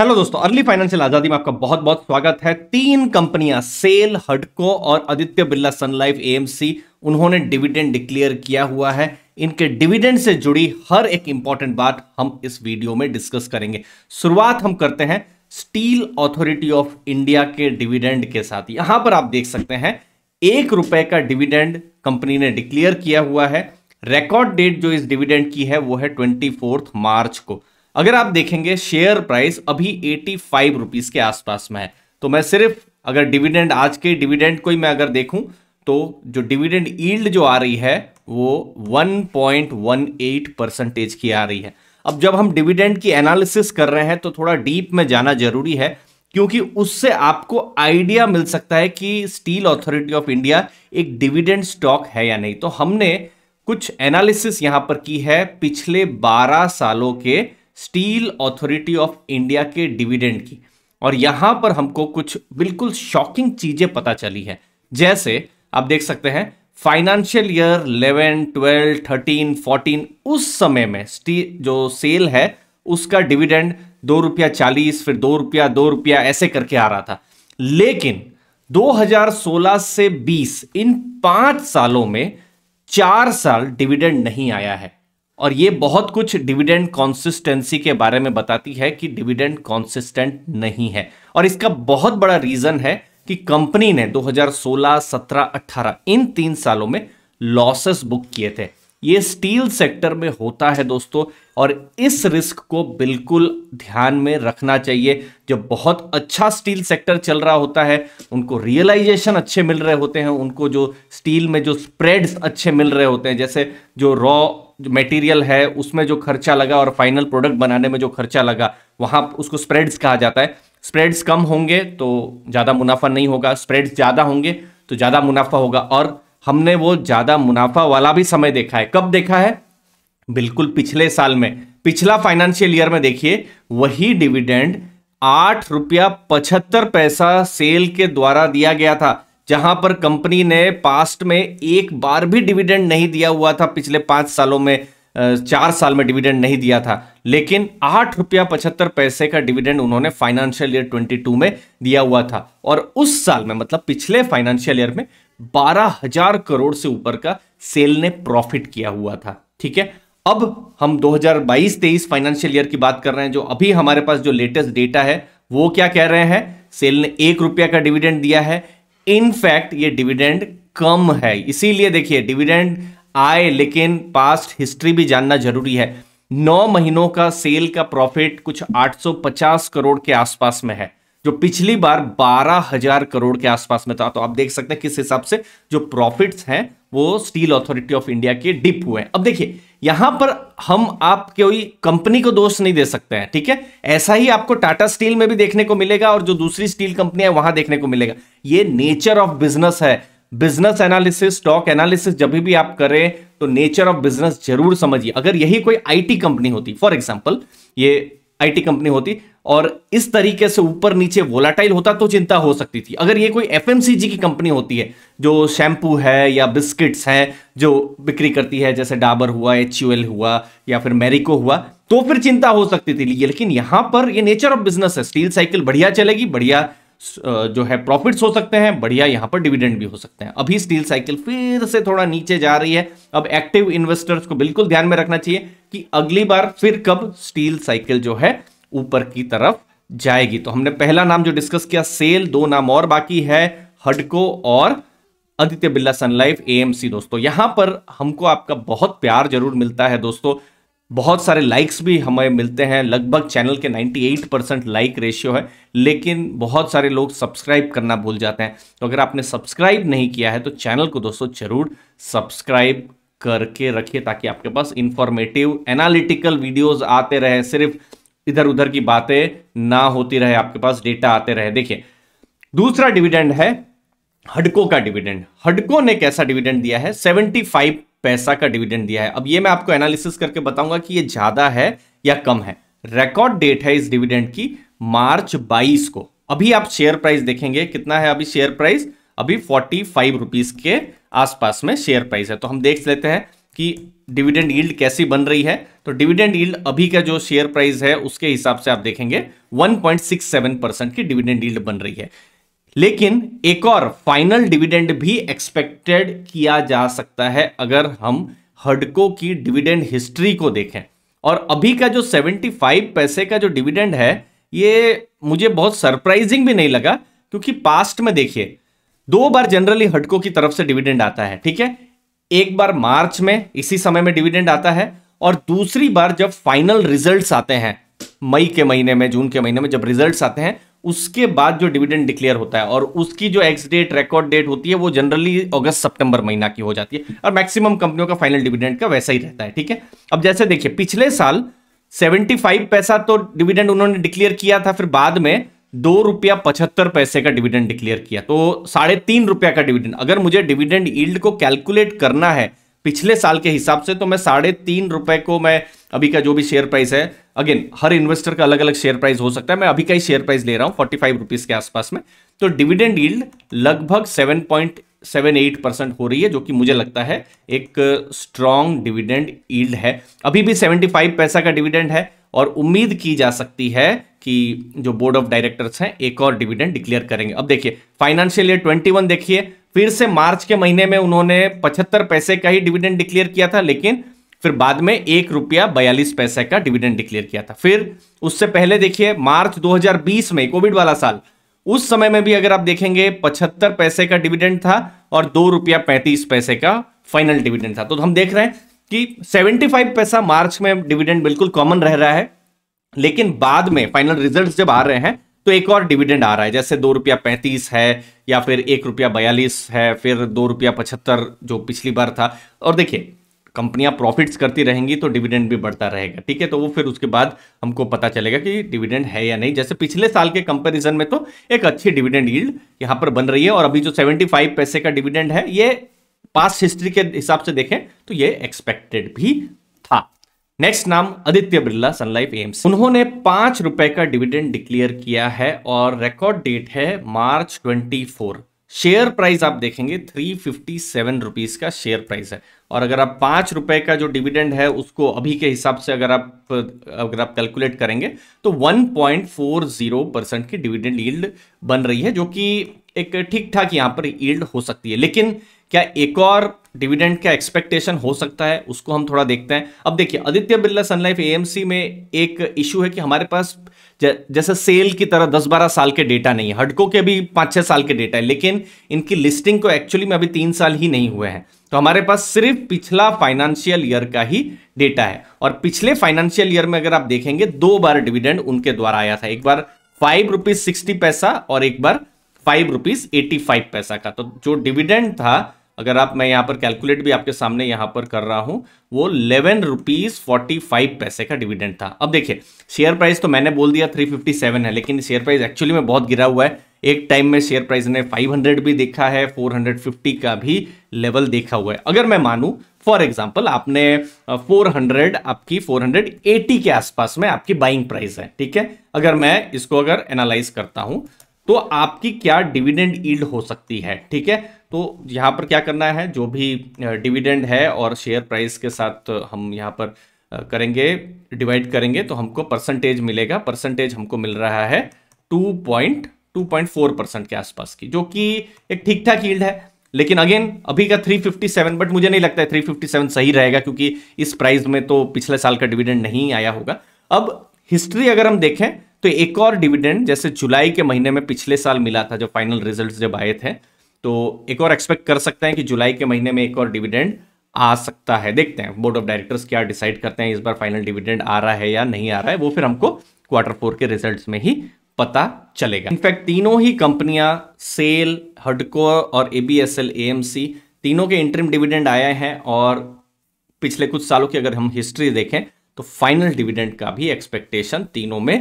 hello दोस्तों early financial आजादी में आपका बहुत बहुत स्वागत है तीन कंपनियां सेल हडको और आदित्य बिरला सनलाइफ एएमसी उन्होंने डिविडेंड डिक्लेयर किया हुआ है इनके डिविडेंड से जुड़ी हर एक इंपॉर्टेंट बात हम इस वीडियो में डिस्कस करेंगे शुरुआत हम करते हैं स्टील अथॉरिटी ऑफ इंडिया के डिविडेंड के साथ यहां पर आप देख सकते हैं एक रुपए का डिविडेंड कंपनी ने डिक्लेयर किया हुआ है रिकॉर्ड डेट जो इस डिविडेंड की है वो है ट्वेंटी मार्च को अगर आप देखेंगे शेयर प्राइस अभी एटी फाइव रुपीज के आसपास में है तो मैं सिर्फ अगर डिविडेंड आज के डिविडेंड को ही मैं अगर देखूं तो जो डिविडेंड ईल्ड जो आ रही है वो 1.18 परसेंटेज की आ रही है अब जब हम डिविडेंड की एनालिसिस कर रहे हैं तो थोड़ा डीप में जाना जरूरी है क्योंकि उससे आपको आइडिया मिल सकता है कि स्टील अथॉरिटी ऑफ इंडिया एक डिविडेंड स्टॉक है या नहीं तो हमने कुछ एनालिसिस यहां पर की है पिछले 12 सालों के स्टील अथॉरिटी ऑफ इंडिया के डिविडेंड की और यहां पर हमको कुछ बिल्कुल शॉकिंग चीज़ें पता चली है जैसे आप देख सकते हैं फाइनेंशियल ईयर 11, 12, 13, 14 उस समय में स्टील जो सेल है उसका डिविडेंड दो रुपया चालीस फिर दो रुपया दो रुपया ऐसे करके आ रहा था लेकिन 2016 से 20 इन पांच सालों में चार साल डिविडेंड नहीं आया है और ये बहुत कुछ डिविडेंड कॉन्सिस्टेंसी के बारे में बताती है कि डिविडेंड कॉन्सिस्टेंट नहीं है और इसका बहुत बड़ा रीजन है कि कंपनी ने 2016, 17, 18 इन तीन सालों में लॉसेस बुक किए थे ये स्टील सेक्टर में होता है दोस्तों और इस रिस्क को बिल्कुल ध्यान में रखना चाहिए जब बहुत अच्छा स्टील सेक्टर चल रहा होता है उनको रियलाइजेशन अच्छे मिल रहे होते हैं उनको जो स्टील में जो स्प्रेड्स अच्छे मिल रहे होते हैं जैसे जो रॉ मटेरियल है उसमें जो खर्चा लगा और फाइनल प्रोडक्ट बनाने में जो खर्चा लगा वहाँ उसको स्प्रेड्स कहा जाता है स्प्रेड्स कम होंगे तो ज़्यादा मुनाफा नहीं होगा स्प्रेड्स ज़्यादा होंगे तो ज़्यादा मुनाफा होगा और हमने वो ज़्यादा मुनाफा वाला भी समय देखा है कब देखा है बिल्कुल पिछले साल में पिछला फाइनेंशियल ईयर में देखिए वही डिविडेंड आठ रुपया पचहत्तर पैसा सेल के द्वारा दिया गया था जहां पर कंपनी ने पास्ट में एक बार भी डिविडेंड नहीं दिया हुआ था पिछले पांच सालों में चार साल में डिविडेंड नहीं दिया था लेकिन आठ रुपया पचहत्तर पैसे का डिविडेंड उन्होंने फाइनेंशियल ईयर 22 में दिया हुआ था और उस साल में मतलब पिछले फाइनेंशियल ईयर में बारह हजार करोड़ से ऊपर का सेल ने प्रॉफिट किया हुआ था ठीक है अब हम 2022-23 फाइनेंशियल ईयर की बात कर रहे हैं जो अभी हमारे पास जो लेटेस्ट डेटा है वो क्या कह रहे हैं सेल ने एक रुपया का डिविडेंड दिया है इनफैक्ट ये डिविडेंड कम है इसीलिए देखिए डिविडेंड आए लेकिन पास्ट हिस्ट्री भी जानना जरूरी है नौ महीनों का सेल का प्रॉफिट कुछ 850 करोड़ के आसपास में है जो पिछली बार बारह हजार करोड़ के आसपास में था तो आप देख सकते हैं किस हिसाब से जो प्रॉफिट्स हैं वो स्टील अथॉरिटी ऑफ इंडिया के डिप हुए हैं अब देखिए यहां पर हम आप कोई कंपनी को दोष नहीं दे सकते हैं ठीक है ऐसा ही आपको टाटा स्टील में भी देखने को मिलेगा और जो दूसरी स्टील कंपनी है वहां देखने को मिलेगा ये नेचर ऑफ बिजनेस है बिजनेस एनालिसिस स्टॉक एनालिसिस जब भी आप करें तो नेचर ऑफ बिजनेस जरूर समझिए अगर यही कोई आईटी कंपनी होती फॉर एग्जाम्पल ये आईटी कंपनी होती और इस तरीके से ऊपर नीचे वोलाटाइल होता तो चिंता हो सकती थी अगर ये कोई एफएमसीजी की कंपनी होती है जो शैम्पू है या बिस्किट्स हैं जो बिक्री करती है जैसे डाबर हुआ एच हुआ या फिर मेरिको हुआ तो फिर चिंता हो सकती थी लेकिन यहां पर ये नेचर ऑफ बिजनेस है स्टील साइकिल बढ़िया चलेगी बढ़िया जो है प्रॉफिट्स हो सकते हैं बढ़िया यहां पर डिविडेंड भी हो सकते हैं अभी स्टील साइकिल फिर से थोड़ा नीचे जा रही है अब एक्टिव इन्वेस्टर्स को बिल्कुल ध्यान में रखना चाहिए कि अगली बार फिर कब स्टील साइकिल जो है ऊपर की तरफ जाएगी तो हमने पहला नाम जो डिस्कस किया सेल दो नाम और बाकी है हडको और आदित्य बिरला सनलाइफ एएमसी दोस्तों यहां पर हमको आपका बहुत प्यार जरूर मिलता है दोस्तों बहुत सारे लाइक्स भी हमें मिलते हैं लगभग चैनल के 98 परसेंट लाइक रेशियो है लेकिन बहुत सारे लोग सब्सक्राइब करना भूल जाते हैं तो अगर आपने सब्सक्राइब नहीं किया है तो चैनल को दोस्तों जरूर सब्सक्राइब करके रखिए ताकि आपके पास इंफॉर्मेटिव एनालिटिकल वीडियोस आते रहे सिर्फ इधर उधर की बातें ना होती रहे आपके पास डेटा आते रहे देखिए दूसरा डिविडेंड है हडको का डिविडेंड हडको ने कैसा डिविडेंड दिया है 75 पैसा का डिविडेंड दिया है अब ये मैं आपको एनालिसिस करके बताऊंगा कि ये ज्यादा है या कम है रिकॉर्ड डेट है इस डिविडेंड की मार्च 22 को अभी आप शेयर प्राइस देखेंगे कितना है अभी शेयर प्राइस अभी फोर्टी फाइव रुपीज के आसपास में शेयर प्राइस है तो हम देख लेते हैं कि डिविडेंड यील्ड कैसी बन रही है तो डिविडेंड यील्ड अभी का जो शेयर प्राइस है उसके हिसाब से आप देखेंगे 1.67 परसेंट की डिविडेंड यील्ड बन रही है लेकिन एक और फाइनल डिविडेंड भी एक्सपेक्टेड किया जा सकता है अगर हम हडको की डिविडेंड हिस्ट्री को देखें और अभी का जो 75 पैसे का जो डिविडेंड है ये मुझे बहुत सरप्राइजिंग भी नहीं लगा क्योंकि पास्ट में देखिए दो बार जनरली हडको की तरफ से डिविडेंड आता है ठीक है एक बार मार्च में इसी समय में डिविडेंड आता है और दूसरी बार जब फाइनल रिजल्ट्स आते हैं मई के महीने में जून के महीने में जब रिजल्ट्स आते हैं उसके बाद जो डिविडेंड डिक्लेयर होता है और उसकी जो एक्स डेट रिकॉर्ड डेट होती है वो जनरली अगस्त सितंबर महीना की हो जाती है और मैक्सिमम कंपनियों का फाइनल डिविडेंड का वैसा ही रहता है ठीक है अब जैसे देखिए पिछले साल 75 पैसा तो डिविडेंड उन्होंने डिक्लेयर किया था फिर बाद में दो रुपया पचहत्तर पैसे का डिविडेंड डिक्लेयर किया तो साढ़े तीन रुपया का डिविडेंड अगर मुझे डिविडेंड ईल्ड को कैलकुलेट करना है पिछले साल के हिसाब से तो मैं साढ़े तीन रुपए को मैं अभी का जो भी शेयर प्राइस है अगेन हर इन्वेस्टर का अलग अलग शेयर प्राइस हो सकता है मैं अभी का ही शेयर प्राइस ले रहा हूं फोर्टी फाइव रुपीज़ के आसपास में तो डिविडेंड यील्ड लगभग seven point seven eight percent हो रही है जो कि मुझे लगता है एक स्ट्रॉन्ग डिविडेंड ईल्ड है अभी भी सेवेंटी फाइव पैसा का डिविडेंड है और उम्मीद की जा सकती है कि जो बोर्ड ऑफ डायरेक्टर्स हैं एक और डिविडेंड डिक्लेयर करेंगे अब देखिए फाइनेंशियल ईयर ट्वेंटी देखिए फिर से मार्च के महीने में उन्होंने पचहत्तर पैसे का ही डिविडेंड डिक्लेयर किया था लेकिन फिर बाद में एक रुपया बयालीस पैसे का डिविडेंड डिक्लेयर किया था फिर उससे पहले देखिए मार्च 2020 में कोविड वाला साल उस समय में भी अगर आप देखेंगे पचहत्तर पैसे का डिविडेंड था और दो रुपया पैंतीस पैसे का फाइनल डिविडेंड था तो हम देख रहे हैं कि 75 पैसा मार्च में डिविडेंड बिल्कुल कॉमन रह रहा है लेकिन बाद में फाइनल रिजल्ट जब आ रहे हैं तो एक और डिविडेंड आ रहा है जैसे दो रुपया पैंतीस है या फिर एक रुपया बयालीस है फिर दो रुपया पचहत्तर जो पिछली बार था और देखिए कंपनियां प्रॉफिट्स करती रहेंगी तो डिविडेंड भी बढ़ता रहेगा ठीक है तो वो फिर उसके बाद हमको पता चलेगा कि डिविडेंड है या नहीं जैसे पिछले साल के कंपेरिजन में तो एक अच्छी डिविडेंड यील्ड यहाँ पर बन रही है और अभी जो सेवेंटी पैसे का डिविडेंड है ये पास्ट हिस्ट्री के हिसाब से देखें तो ये एक्सपेक्टेड भी था नेक्स्ट नाम आदित्य बिरला सनलाइफ एम्स उन्होंने पांच रुपए का डिविडेंड डिक्लेयर किया है और रिकॉर्ड डेट है मार्च 24 शेयर प्राइस आप देखेंगे थ्री फिफ्टी का शेयर प्राइस है और अगर आप पांच रुपए का जो डिविडेंड है उसको अभी के हिसाब से अगर आप अगर आप कैलकुलेट करेंगे तो 1.40 परसेंट की डिविडेंड यील्ड बन रही है जो कि एक ठीक ठाक यहां पर यील्ड हो सकती है लेकिन क्या एक और डिविडेंड का एक्सपेक्टेशन हो सकता है उसको हम थोड़ा देखते हैं अब देखिए आदित्य बिरला सनलाइफ एएमसी में एक इशू है कि हमारे पास जैसे सेल की तरह 10-12 साल के डेटा नहीं है हडको के भी 5-6 साल के डेटा है लेकिन इनकी लिस्टिंग को एक्चुअली में अभी तीन साल ही नहीं हुए हैं तो हमारे पास सिर्फ पिछला फाइनेंशियल ईयर का ही डेटा है और पिछले फाइनेंशियल ईयर में अगर आप देखेंगे दो बार डिविडेंड उनके द्वारा आया था एक बार फाइव रुपीज सिक्सटी पैसा और एक बार फाइव रुपीज एटी फाइव पैसा का तो जो डिविडेंड था अगर आप मैं यहाँ पर कैलकुलेट भी आपके सामने यहाँ पर कर रहा हूँ वो लेवन रुपीज़ फोर्टी फाइव पैसे का डिविडेंड था अब देखिए शेयर प्राइस तो मैंने बोल दिया थ्री फिफ्टी सेवन है लेकिन शेयर प्राइस एक्चुअली में बहुत गिरा हुआ है एक टाइम में शेयर प्राइस ने हंड्रेड भी देखा है फिफ्टी का भी लेवल देखा हुआ है अगर मैं मानूँ फॉर एग्जाम्पल आपने फोर हंड्रेड आपकी फोर हंड्रेड एटी के आसपास में आपकी बाइंग प्राइस है ठीक है अगर मैं इसको अगर एनालाइज करता हूं तो आपकी क्या डिविडेंड ईल्ड हो सकती है ठीक है तो यहाँ पर क्या करना है जो भी डिविडेंड है और शेयर प्राइस के साथ हम यहाँ पर करेंगे डिवाइड करेंगे तो हमको परसेंटेज मिलेगा परसेंटेज हमको मिल रहा है two point two point four percent के आसपास की जो कि एक ठीक ठाक यील्ड है लेकिन अगेन अभी का 357 बट मुझे नहीं लगता है 357 सही रहेगा क्योंकि इस प्राइस में तो पिछले साल का डिविडेंड नहीं आया होगा अब हिस्ट्री अगर हम देखें तो एक और डिविडेंड जैसे जुलाई के महीने में पिछले साल मिला था जो फाइनल रिजल्ट जब आए थे तो एक और एक्सपेक्ट कर सकते हैं कि जुलाई के महीने में एक और डिविडेंड आ सकता है देखते हैं बोर्ड ऑफ डायरेक्टर्स क्या डिसाइड करते हैं इस बार फाइनल डिविडेंड आ रहा है या नहीं आ रहा है वो फिर हमको क्वार्टर फोर के रिजल्ट्स में ही पता चलेगा इनफैक्ट तीनों ही कंपनियां सेल हडको और एबीएसएल एएमसी तीनों के इंटरम डिविडेंड आए हैं और पिछले कुछ सालों की अगर हम हिस्ट्री देखें तो फाइनल डिविडेंड का भी एक्सपेक्टेशन तीनों में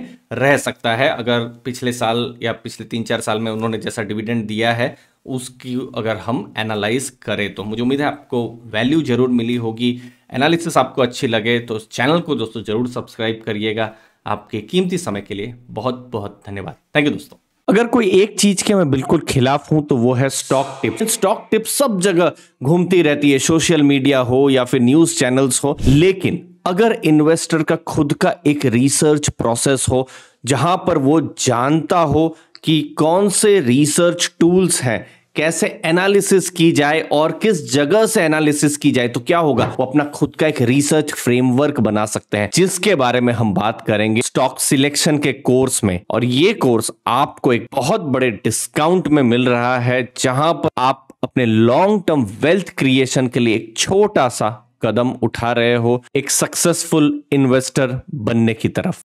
रह सकता है अगर पिछले साल या पिछले तीन चार साल में उन्होंने जैसा डिविडेंड दिया है उसकी अगर हम एनालाइज करें तो मुझे उम्मीद है आपको वैल्यू जरूर मिली होगी एनालिसिस आपको अच्छी लगे तो उस चैनल को दोस्तों ज़रूर सब्सक्राइब करिएगा आपके कीमती समय के लिए बहुत बहुत धन्यवाद थैंक यू दोस्तों अगर कोई एक चीज के मैं बिल्कुल खिलाफ हूं तो वो है स्टॉक टिप स्टॉक टिप सब जगह घूमती रहती है सोशल मीडिया हो या फिर न्यूज चैनल्स हो लेकिन अगर इन्वेस्टर का खुद का एक रिसर्च प्रोसेस हो जहां पर वो जानता हो कि कौन से रिसर्च टूल्स हैं कैसे एनालिसिस की जाए और किस जगह से एनालिसिस की जाए तो क्या होगा वो अपना खुद का एक रिसर्च फ्रेमवर्क बना सकते हैं जिसके बारे में हम बात करेंगे स्टॉक सिलेक्शन के कोर्स में और ये कोर्स आपको एक बहुत बड़े डिस्काउंट में मिल रहा है जहां पर आप अपने लॉन्ग टर्म वेल्थ क्रिएशन के लिए एक छोटा सा कदम उठा रहे हो एक सक्सेसफुल इन्वेस्टर बनने की तरफ